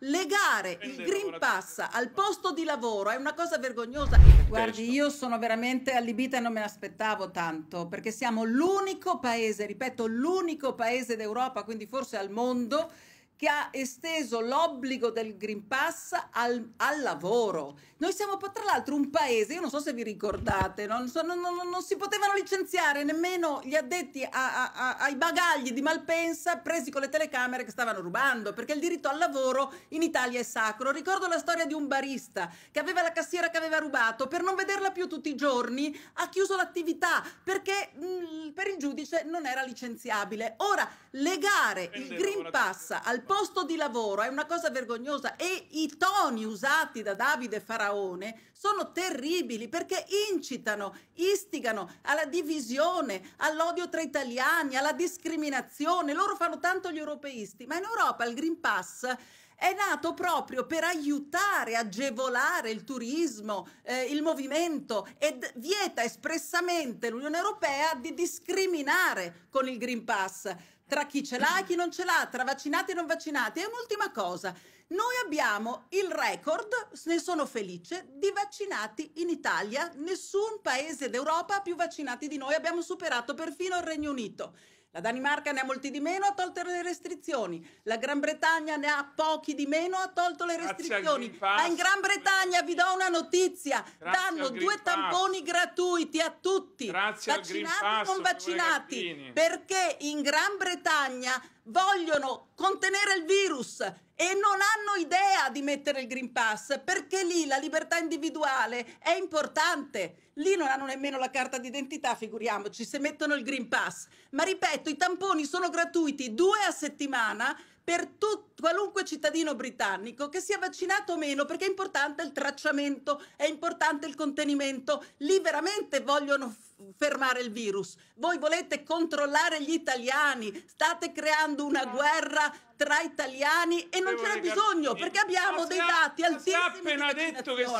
legare il Green Pass al posto di lavoro è una cosa vergognosa. Guardi, io sono veramente allibita e non me l'aspettavo tanto, perché siamo l'unico paese, ripeto, l'unico paese d'Europa, quindi forse al mondo, che ha esteso l'obbligo del Green Pass al, al lavoro. Noi siamo tra l'altro un paese, io non so se vi ricordate, non, so, non, non, non si potevano licenziare nemmeno gli addetti a, a, ai bagagli di Malpensa presi con le telecamere che stavano rubando, perché il diritto al lavoro in Italia è sacro. Ricordo la storia di un barista che aveva la cassiera che aveva rubato, per non vederla più tutti i giorni ha chiuso l'attività perché... Mh, mm, per il giudice non era licenziabile. Ora, legare il Green Pass al posto di lavoro è una cosa vergognosa e i toni usati da Davide Faraone sono terribili perché incitano, istigano alla divisione, all'odio tra italiani, alla discriminazione. Loro fanno tanto gli europeisti, ma in Europa il Green Pass è nato proprio per aiutare, agevolare il turismo, eh, il movimento ed vieta espressamente l'Unione Europea di discriminare con il Green Pass tra chi ce l'ha e chi non ce l'ha, tra vaccinati e non vaccinati. E un'ultima cosa, noi abbiamo il record, ne sono felice, di vaccinati in Italia. Nessun paese d'Europa ha più vaccinati di noi, abbiamo superato perfino il Regno Unito. La Danimarca ne ha molti di meno, ha tolto le restrizioni. La Gran Bretagna ne ha pochi di meno, ha tolto le restrizioni. Ma in Gran Bretagna vi do una notizia: Grazie danno due tamponi gratuiti a tutti, Grazie vaccinati e non vaccinati, perché in Gran Bretagna Bretagna vogliono contenere il virus e non hanno idea di mettere il Green Pass perché lì la libertà individuale è importante. Lì non hanno nemmeno la carta d'identità, figuriamoci, se mettono il Green Pass. Ma ripeto, i tamponi sono gratuiti due a settimana per tut- qualunque cittadino britannico che sia vaccinato o meno, perché è importante il tracciamento, è importante il contenimento. Lì veramente vogliono f- fermare il virus. Voi volete controllare gli italiani, state creando una guerra tra italiani e non c'era bisogno perché abbiamo dei dati altissimi. Si è appena detto che